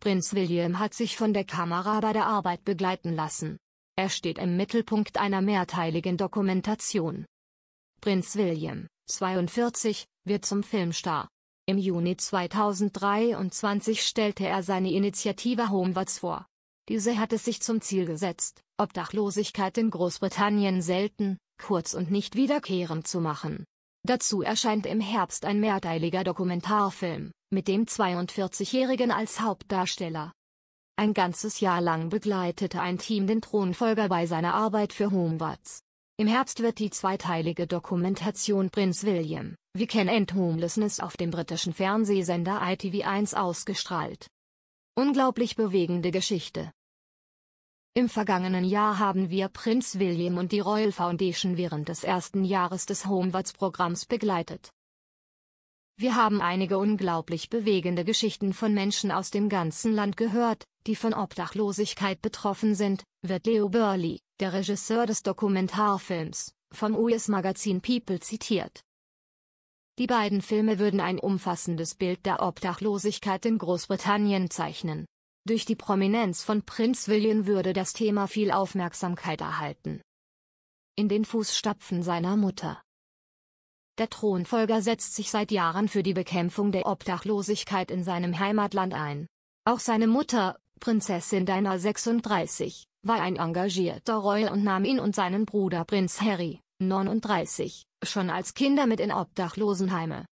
Prinz William hat sich von der Kamera bei der Arbeit begleiten lassen. Er steht im Mittelpunkt einer mehrteiligen Dokumentation. Prinz William, 42, wird zum Filmstar. Im Juni 2023 stellte er seine Initiative Homewards vor. Diese hat es sich zum Ziel gesetzt, Obdachlosigkeit in Großbritannien selten, kurz und nicht wiederkehrend zu machen. Dazu erscheint im Herbst ein mehrteiliger Dokumentarfilm, mit dem 42-Jährigen als Hauptdarsteller. Ein ganzes Jahr lang begleitete ein Team den Thronfolger bei seiner Arbeit für Homewards. Im Herbst wird die zweiteilige Dokumentation Prinz William, We Can End Homelessness auf dem britischen Fernsehsender ITV1 ausgestrahlt. Unglaublich bewegende Geschichte. Im vergangenen Jahr haben wir Prinz William und die Royal Foundation während des ersten Jahres des homewards programms begleitet. Wir haben einige unglaublich bewegende Geschichten von Menschen aus dem ganzen Land gehört, die von Obdachlosigkeit betroffen sind, wird Leo Burley, der Regisseur des Dokumentarfilms, vom US-Magazin People zitiert. Die beiden Filme würden ein umfassendes Bild der Obdachlosigkeit in Großbritannien zeichnen. Durch die Prominenz von Prinz William würde das Thema viel Aufmerksamkeit erhalten. In den Fußstapfen seiner Mutter. Der Thronfolger setzt sich seit Jahren für die Bekämpfung der Obdachlosigkeit in seinem Heimatland ein. Auch seine Mutter, Prinzessin Diana 36, war ein engagierter Royal und nahm ihn und seinen Bruder Prinz Harry, 39, schon als Kinder mit in Obdachlosenheime.